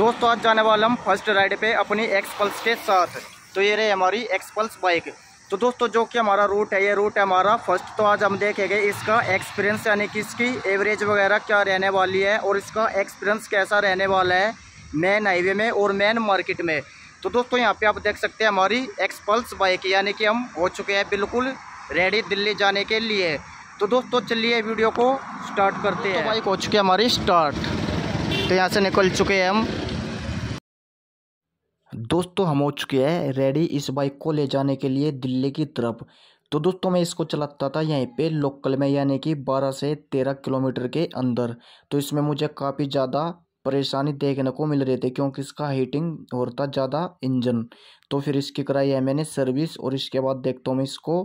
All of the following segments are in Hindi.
दोस्तों आज जाने वाला हम फर्स्ट राइड पे अपनी एक्सपल्स के साथ तो ये रही हमारी एक्सपल्स बाइक तो दोस्तों जो कि हमारा रूट है ये रूट है हमारा फर्स्ट तो आज हम देखेंगे इसका एक्सपीरियंस यानी कि इसकी एवरेज वगैरह क्या रहने वाली है और इसका एक्सपीरियंस कैसा रहने वाला है मेन हाईवे में और मेन मार्केट में तो दोस्तों यहाँ पे आप देख सकते हैं हमारी एक्सपल्स बाइक यानी कि हम हो चुके हैं बिल्कुल रेडी दिल्ली जाने के लिए तो दोस्तों चलिए वीडियो को स्टार्ट करते हैं बाइक हो चुकी है हमारी स्टार्ट तो यहाँ से निकल चुके हैं हम दोस्तों हम हो चुके हैं रेडी इस बाइक को ले जाने के लिए दिल्ली की तरफ तो दोस्तों मैं इसको चलाता था यहीं पे लोकल में यानी कि 12 से 13 किलोमीटर के अंदर तो इसमें मुझे काफ़ी ज़्यादा परेशानी देखने को मिल रही थी क्योंकि इसका हीटिंग और था ज़्यादा इंजन तो फिर इसकी कराई है मैंने सर्विस और इसके बाद देखता हूँ मैं इसको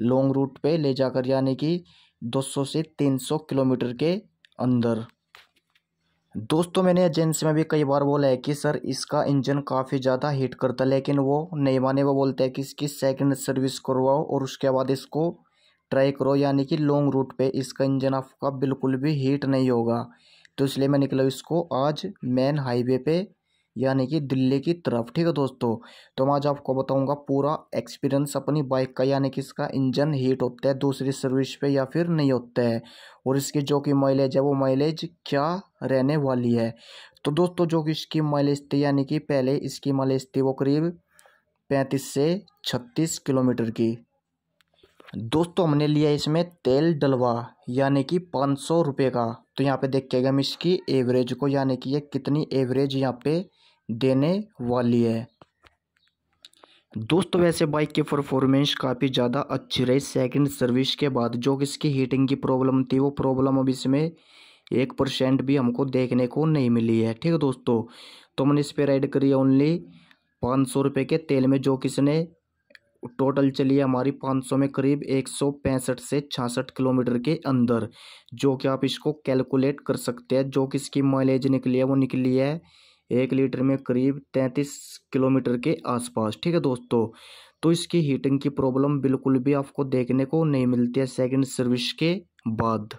लॉन्ग रूट पर ले जाकर यानी कि दो से तीन किलोमीटर के अंदर दोस्तों मैंने एजेंसी में भी कई बार बोला है कि सर इसका इंजन काफ़ी ज़्यादा हीट करता है लेकिन वो नहीं माने वो बोलते हैं कि इसकी सेकंड सर्विस करवाओ और उसके बाद इसको ट्राई करो यानी कि लॉन्ग रूट पे इसका इंजन आपका बिल्कुल भी हीट नहीं होगा तो इसलिए मैं निकला इसको आज मेन हाईवे पे यानी कि दिल्ली की तरफ ठीक है दोस्तों तो मैं आज आपको बताऊंगा पूरा एक्सपीरियंस अपनी बाइक का यानी कि इसका इंजन हीट होता है दूसरी सर्विस पे या फिर नहीं होता है और इसकी जो कि माइलेज है वो माइलेज क्या रहने वाली है तो दोस्तों जो कि इसकी माइलेज थी यानी कि पहले इसकी माइलेज थी वो करीब पैंतीस से छत्तीस किलोमीटर की दोस्तों हमने लिया इसमें तेल डलवा यानी कि पाँच सौ रुपये का तो यहाँ पे गए हम इसकी एवरेज को यानी कि ये कितनी एवरेज यहाँ पे देने वाली है दोस्तों वैसे बाइक की परफॉर्मेंस काफ़ी ज़्यादा अच्छी रही सेकंड सर्विस के बाद जो कि इसकी हीटिंग की प्रॉब्लम थी वो प्रॉब्लम अब इसमें एक परसेंट भी हमको देखने को नहीं मिली है ठीक है दोस्तों तो मैंने इस पर राइड करी है ओनली पाँच सौ रुपये के तेल में जो कि इसने टोटल चली है हमारी पाँच सौ में करीब एक सौ पैंसठ से छियासठ किलोमीटर के अंदर जो कि आप इसको कैलकुलेट कर सकते हैं जो कि इसकी माइलेज निकली है वो निकली है एक लीटर में करीब तैंतीस किलोमीटर के आसपास ठीक है दोस्तों तो इसकी हीटिंग की प्रॉब्लम बिल्कुल भी आपको देखने को नहीं मिलती है सेकेंड सर्विस के बाद